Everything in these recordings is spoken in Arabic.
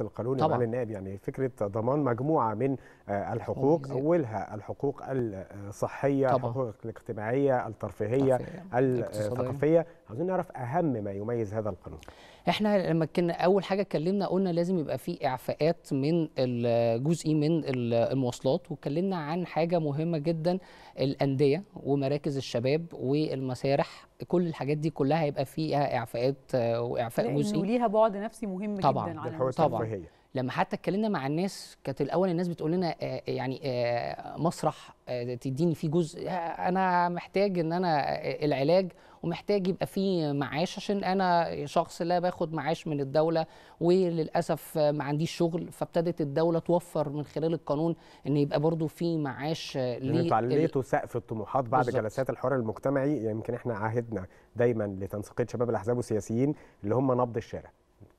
القانوني طبعا. النائب يعني فكره ضمان مجموعه من آه، الحقوق اولها الحقوق الصحيه آه، طبعا. الحقوق الاجتماعيه الترفيهيه آه، الثقافيه عاوزين نعرف اهم ما يميز هذا القانون احنا لما كنا اول حاجه اتكلمنا قلنا لازم يبقى في اعفاءات من جزء من المواصلات واتكلمنا عن حاجه مهمه جدا الانديه ومراكز الشباب والمسارح كل الحاجات دي كلها هيبقى فيها اعفاءات آه، واعفاء جزئي وليها بعد نفسي مهم طبعا جدا على طبعا لما حتى اتكلمنا مع الناس كانت الاول الناس بتقول لنا آه، آه، يعني آه، مسرح تديني فيه جزء انا محتاج ان انا العلاج ومحتاج يبقى فيه معاش عشان انا شخص لا باخد معاش من الدوله وللاسف ما عنديش شغل فابتدت الدوله توفر من خلال القانون ان يبقى برضو في معاش ليه انتوا عليتوا سقف الطموحات بعد بالزبط. جلسات الحوار المجتمعي يعني يمكن احنا عهدنا دايما لتنسيقيه شباب الاحزاب والسياسيين اللي هم نبض الشارع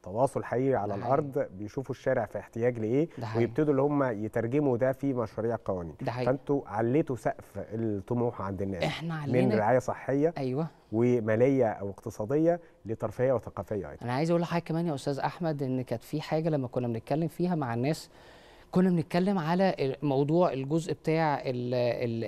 تواصل حقيقي على ده الارض بيشوفوا الشارع في احتياج لايه ويبتدوا اللي هم يترجموا ده في مشاريع قوانين فانتوا عليتوا سقف الطموح عند الناس احنا من رعايه صحيه ايوه وماليه او اقتصاديه لترفيهيه وثقافيه ايضا انا عايز اقول لحضرتك كمان يا استاذ احمد ان كانت في حاجه لما كنا بنتكلم فيها مع الناس كنا بنتكلم على موضوع الجزء بتاع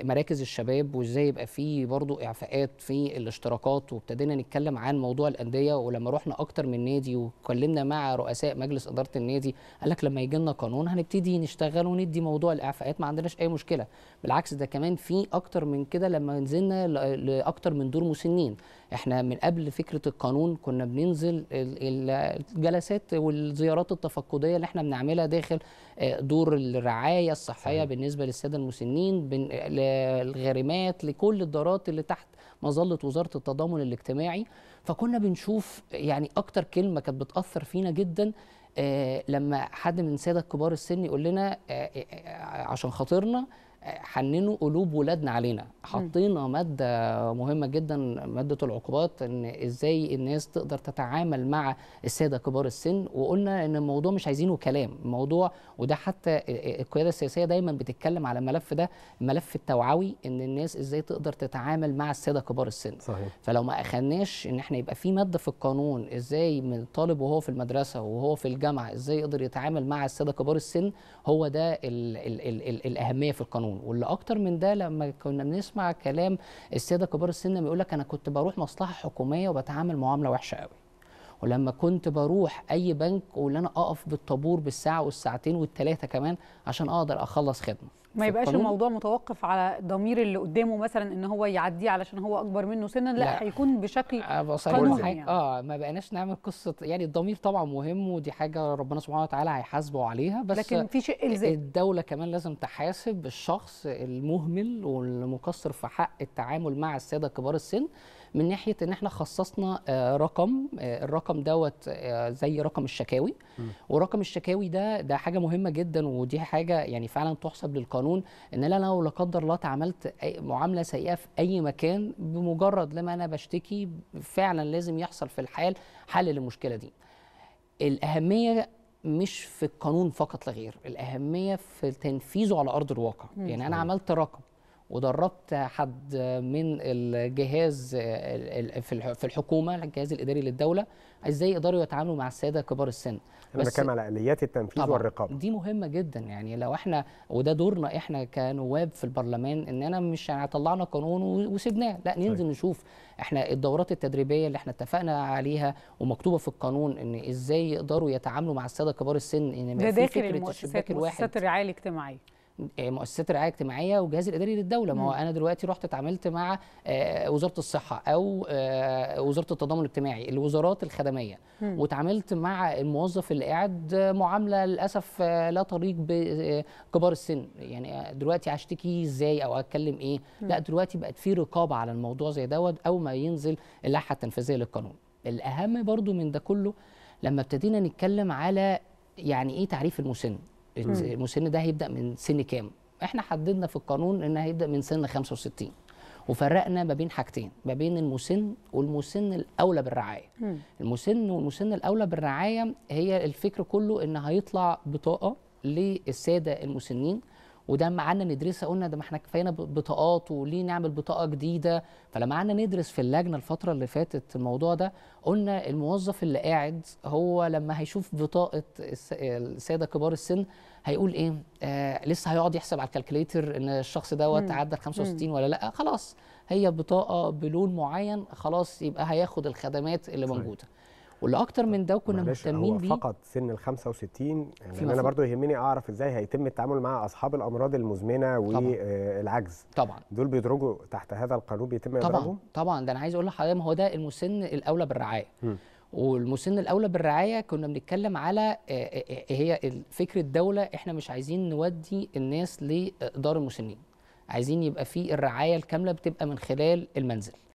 مراكز الشباب وازاي يبقى فيه برضو اعفاءات في الاشتراكات وابتدينا نتكلم عن موضوع الانديه ولما رحنا اكتر من نادي واتكلمنا مع رؤساء مجلس اداره النادي قال لك لما يجي لنا قانون هنبتدي نشتغل وندي موضوع الاعفاءات ما عندناش اي مشكله بالعكس ده كمان في اكتر من كده لما نزلنا لاكتر من دور مسنين احنا من قبل فكره القانون كنا بننزل الجلسات والزيارات التفقديه اللي احنا بنعملها داخل دور آه، دور الرعايه الصحيه بالنسبه للساده المسنين للغريمات لكل الدارات اللي تحت مظله وزاره التضامن الاجتماعي فكنا بنشوف يعني اكتر كلمه كانت بتاثر فينا جدا آه، لما حد من ساده كبار السن يقول لنا آه، آه، عشان خاطرنا حننوا قلوب ولادنا علينا حطينا ماده مهمه جدا ماده العقوبات ان ازاي الناس تقدر تتعامل مع الساده كبار السن وقلنا ان الموضوع مش عايزينه كلام الموضوع وده حتى القياده السياسيه دايما بتتكلم على الملف ده الملف التوعوي ان الناس ازاي تقدر تتعامل مع الساده كبار السن صحيح. فلو ما اخدناش ان احنا يبقى في ماده في القانون ازاي من طالب وهو في المدرسه وهو في الجامعه ازاي يقدر يتعامل مع الساده كبار السن هو ده الـ الـ الـ الـ الاهميه في القانون القانون واللي اكتر من ده لما كنا بنسمع كلام الساده كبار السن بيقول لك انا كنت بروح مصلحه حكوميه وبتعامل معامله وحشه قوي ولما كنت بروح اي بنك واللي انا اقف بالطابور بالساعه والساعتين والثلاثه كمان عشان اقدر اخلص خدمه ما يبقاش الموضوع متوقف على ضمير اللي قدامه مثلا ان هو يعديه علشان هو اكبر منه سنا لا هيكون بشكل قانوني يعني. اه ما بقناش نعمل قصه يعني الضمير طبعا مهم ودي حاجه ربنا سبحانه وتعالى هيحاسبه عليها بس لكن في شيء الزام الدوله كمان لازم تحاسب الشخص المهمل والمقصر في حق التعامل مع الساده كبار السن من ناحيه ان احنا خصصنا آه، رقم آه، الرقم دوت آه، زي رقم الشكاوي ورقم الشكاوي ده ده حاجه مهمه جدا ودي حاجه يعني فعلا تحسب للقانون القانون ان انا لو لا قدر الله اتعاملت معامله سيئه في اي مكان بمجرد لما انا بشتكي فعلا لازم يحصل في الحال حل للمشكله دي. الاهميه مش في القانون فقط لغير، الاهميه في تنفيذه على ارض الواقع، يعني انا عملت رقم ودربت حد من الجهاز في الحكومه الجهاز الاداري للدوله ازاي يقدروا يتعاملوا مع الساده كبار السن بس كان على اليات التنفيذ والرقابه دي مهمه جدا يعني لو احنا وده دورنا احنا كنواب في البرلمان ان انا مش طلعنا قانون وسيبناه لا ننزل طيب. نشوف احنا الدورات التدريبيه اللي احنا اتفقنا عليها ومكتوبه في القانون ان ازاي يقدروا يتعاملوا مع الساده كبار السن ان يعني ما في فكره الشباك الواحد ده داخل المؤسسات الرعايه الاجتماعيه آه، مؤسسات الرعايه الاجتماعيه والجهاز الاداري للدوله ما هو انا دلوقتي رحت اتعاملت مع آه، وزاره الصحه او آه، وزاره التضامن الاجتماعي الوزارات الخدميه وتعاملت مع الموظف اللي قاعد معامله للاسف لا طريق بكبار السن يعني دلوقتي هشتكي ازاي او اتكلم ايه لا دلوقتي بقت في رقابه على الموضوع زي دوت او ما ينزل اللائحه التنفيذيه للقانون الاهم برضو من ده كله لما ابتدينا نتكلم على يعني ايه تعريف المسن المسن ده هيبدا من سن كام احنا حددنا في القانون ان هيبدا من سن 65 وفرقنا ما بين حاجتين ما بين المسن والمسن الاولى بالرعايه م. المسن والمسن الاولى بالرعايه هي الفكر كله ان هيطلع بطاقه للساده المسنين وده ما قعدنا ندرسها قلنا ده ما احنا كفاينا بطاقات وليه نعمل بطاقه جديده فلما قعدنا ندرس في اللجنه الفتره اللي فاتت الموضوع ده قلنا الموظف اللي قاعد هو لما هيشوف بطاقه الساده كبار السن هيقول ايه آه لسه هيقعد يحسب على الكالكوليتر ان الشخص دوت عدى 65 ولا لا خلاص هي بطاقه بلون معين خلاص يبقى هياخد الخدمات اللي موجوده واللي اكتر من ده وكنا مهتمين بيه فقط سن ال 65 يعني انا برضو يهمني اعرف ازاي هيتم التعامل مع اصحاب الامراض المزمنه والعجز آه، طبعا, دول بيدرجوا تحت هذا القانون بيتم طبعا إدراجهم؟ طبعا ده انا عايز اقول لحضرتك ما هو ده المسن الاولى بالرعايه م. والمسن الاولى بالرعايه كنا بنتكلم على آه، آه، هي فكره الدوله احنا مش عايزين نودي الناس لدار المسنين عايزين يبقى في الرعايه الكامله بتبقى من خلال المنزل